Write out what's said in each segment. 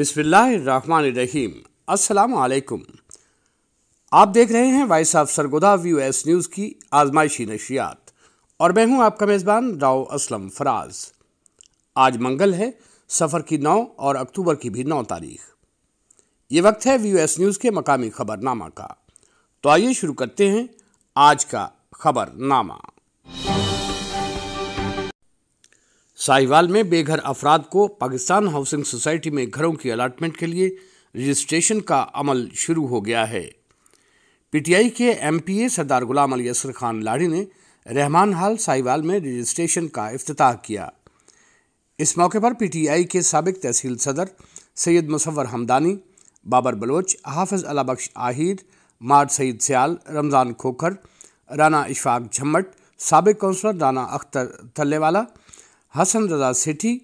بسم اللہ الرحمن الرحیم السلام علیکم آپ دیکھ رہے ہیں وائس آف سرگودہ ویو ایس نیوز کی آزمائشی نشیات اور میں ہوں آپ کا میزبان راؤ اسلم فراز آج منگل ہے سفر کی نو اور اکتوبر کی بھی نو تاریخ یہ وقت ہے ویو ایس نیوز کے مقامی خبر نامہ کا تو آئیے شروع کرتے ہیں آج کا خبر نامہ سائیوال میں بے گھر افراد کو پاکستان ہاؤسنگ سوسائٹی میں گھروں کی الاٹمنٹ کے لیے رجسٹریشن کا عمل شروع ہو گیا ہے پی ٹی آئی کے ایم پی اے سردار غلام علی اصر خان لاڑی نے رحمان حال سائیوال میں رجسٹریشن کا افتتاح کیا اس موقع پر پی ٹی آئی کے سابق تحصیل صدر سید مصور حمدانی بابر بلوچ حافظ علا بخش آہیر مار سید سیال رمضان کھوکھر رانا اشفاق جھمٹ سابق کونسلر رانا اختر تھلے والا حسن رضا سیٹھی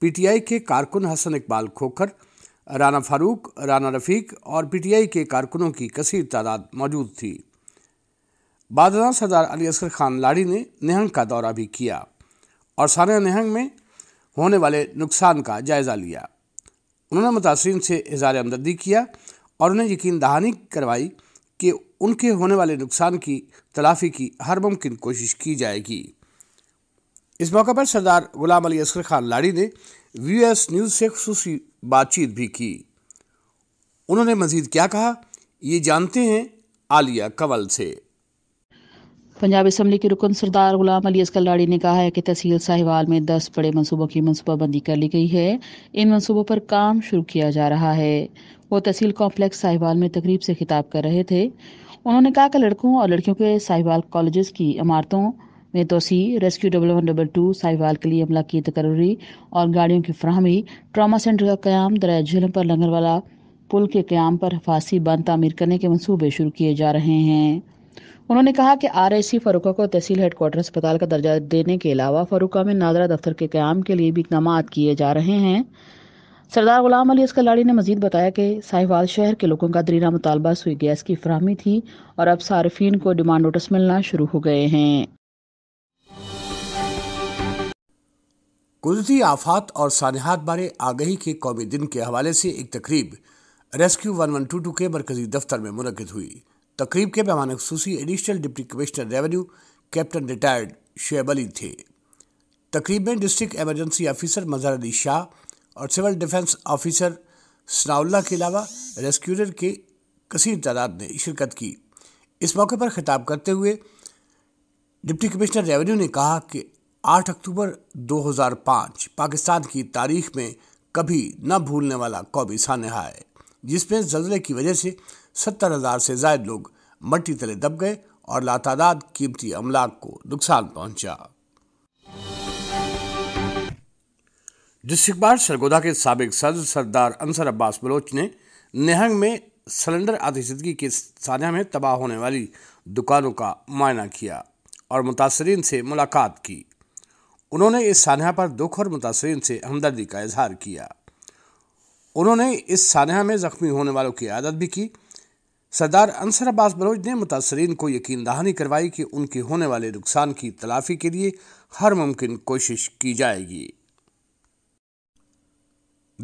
پی ٹی آئی کے کارکن حسن اقبال کھوکھر رانا فاروق رانا رفیق اور پی ٹی آئی کے کارکنوں کی کثیر تعداد موجود تھی بعد سردار علی اصغر خان لاڑی نے نہنگ کا دورہ بھی کیا اور سارے نہنگ میں ہونے والے نقصان کا جائزہ لیا انہوں نے متاثرین سے اظہار ہمدردی کیا اور انہیں یقین دہانی کروائی کہ ان کے ہونے والے نقصان کی تلافی کی ہر ممکن کوشش کی جائے گی اس موقع پر سردار غلام علی اسکر خان لاری نے وی ایس نیوز سے خصوصی بات چیت بھی کی انہوں نے مزید کیا کہا یہ جانتے ہیں آلیہ کول سے پنجاب اسمبلی کے رکن سردار غلام علی اسکر لاڑی نے کہا ہے کہ تحصیل ساہیوال میں دس بڑے منصوبوں کی منصوبہ بندی کر لی گئی ہے ان منصوبوں پر کام شروع کیا جا رہا ہے وہ تحصیل کمپلیکس ساہیوال میں تقریب سے خطاب کر رہے تھے انہوں نے کہا کہ لڑکوں اور لڑکیوں کے ساہیوال کالجز کی عمارتوں میں rescue double double one two کے لیے عملہ کی تقرری اور گاڑیوں کی فراہمی ٹراما سینٹر کا قیام دریا جھیلوں پر لنگر والا پل کے قیام پر حفاظی بند تعمیر کرنے کے منصوبے شروع کیے جا رہے ہیں انہوں نے کہا کہ آر اے سی فروقہ کو تحصیل ہیڈ کوارٹر اسپتال کا درجہ دینے کے علاوہ فروقہ میں نادرہ دفتر کے قیام کے لیے بھی اقدامات کیے جا رہے ہیں سردار غلام علی اسکلاڑی نے مزید بتایا کہ ساحوال شہر کے لوگوں کا درینا مطالبہ سوئی گیس کی فراہمی تھی اور اب صارفین کو ڈیمانڈ نوٹس ملنا شروع ہو گئے ہیں قدرتی آفات اور سانحات بارے آگہی کے قومی دن کے حوالے سے ایک تقریب rescue one one two two کے مرکزی دفتر میں منعقد ہوئی تقریب کے خصوصی additional deputy commissioner revenue captain retired Shoaib Ali تھے تقریب میں district emergency officer Mazhar Ali Shah اور civil defence officer Sana Ullah کے علاوہ ریسکیورر کے کثیر تعداد نے شرکت کی اس موقع پر خطاب کرتے ہوئے ڈپٹی کمشنر ریونیو نے کہا کہ آٹھ اکتوبر دو ہزار پانچ پاکستان کی تاریخ میں کبھی نہ بھولنے والا قومی سانحہ ہے جس میں زلزلے کی وجہ سے ستر ہزار سے زائد لوگ مٹی تلے دب گئے اور لاتعداد قیمتی املاک کو نقصان پہنچا ڈسٹرک بار سرگودا کے سابق صدر سردار انصر عباس بلوچ نے نہنگ میں سلنڈر آتشدگی کے سانحہ میں تباہ ہونے والی دکانوں کا معائنہ کیا اور متاثرین سے ملاقات کی انہوں نے اس سانحہ پر دکھ اور متاثرین سے ہمدردی کا اظہار کیا انہوں نے اس سانحہ میں زخمی ہونے والوں کی عادت بھی کی سردار انصر عباس بلوچ نے متاثرین کو یقین دہانی کروائی کہ ان کے ہونے والے نقصان کی تلافی کے لیے ہر ممکن کوشش کی جائے گی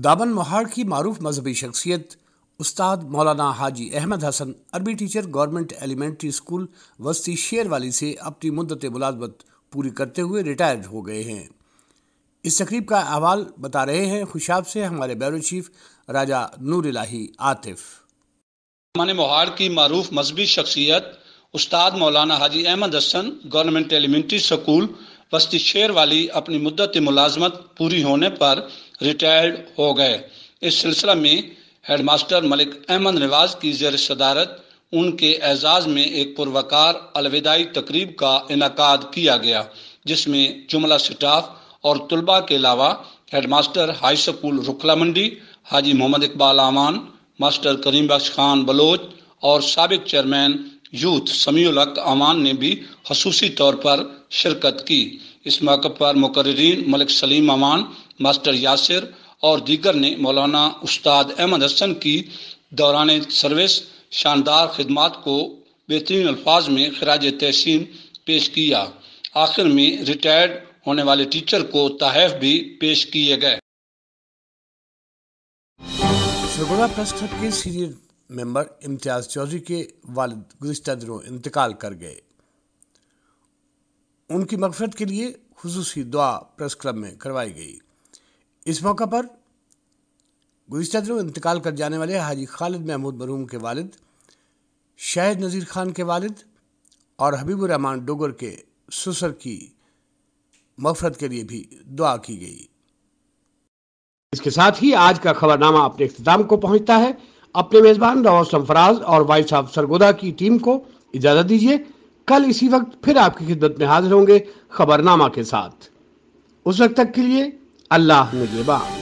دامن مہاڑ کی معروف مذہبی شخصیت استاد مولانا حاجی احمد حسن عربی ٹیچر گورنمنٹ ایلیمنٹری اسکول وسطی شیر والی سے اپنی مدت ملازمت پوری کرتے ہوئے ریٹائرڈ ہو گئے ہیں اس تقریب کا احوال بتا رہے ہیں خوشاب سے ہمارے بیرو چیف راجہ نور الہی آتف مانے مہار کی معروف مذہبی شخصیت استاد Maulana Haji Ahmad Hasan government elementary school Wasti Sher والی اپنی مدت ملازمت پوری ہونے پر ریٹائرڈ ہو گئے اس سلسلہ میں ہیڈ ماسٹر ملک احمد نواز کی زیر صدارت ان کے اعزاز میں ایک پروکار الوداعی تقریب کا انعقاد کیا گیا جس میں جملہ سٹاف اور طلبہ کے علاوہ head master high school Rakhla Mandi Haji Muhammad Iqbal Aman master Karim Bakhsh Khan Baloch اور سابق چیئرمین یوتھ سمیع الاق امان نے بھی خصوصی طور پر شرکت کی اس موقع پر مقررین ملک سلیم امان ماسٹر یاسر اور دیگر نے مولانا استاد احمد حسن کی دوران سروس شاندار خدمات کو بہترین الفاظ میں خراج تحسین پیش کیا آخر میں ریٹائرڈ ہونے والے ٹیچر کو تحائف بھی پیش کیے گئے کے سینئر ممبر امتیاز چودھری کے والد گزشتہ دنوں انتقال کر گئے ان کی مغفرت کے لیے خصوصی دعا پریس کلب میں کروائی گئی اس موقع پر گزشتہ دنوں انتقال کر جانے والے حاجی خالد محمود مرحوم کے والد شاہد نذیر خان کے والد اور حبیب الرحمان ڈوگر کے سسر کی مغفرت کے لیے بھی دعا کی گئی اس کے ساتھ ہی آج کا خبر نامہ اپنے اختتام کو پہنچتا ہے اپنے میزبان روسم فراز اور وائس آف سرگودا کی ٹیم کو اجازت دیجیے کل اسی وقت پھر آپ کی خدمت میں حاضر ہوں گے خبر نامہ کے ساتھ اس وقت تک کے لیے اللہ نگہبان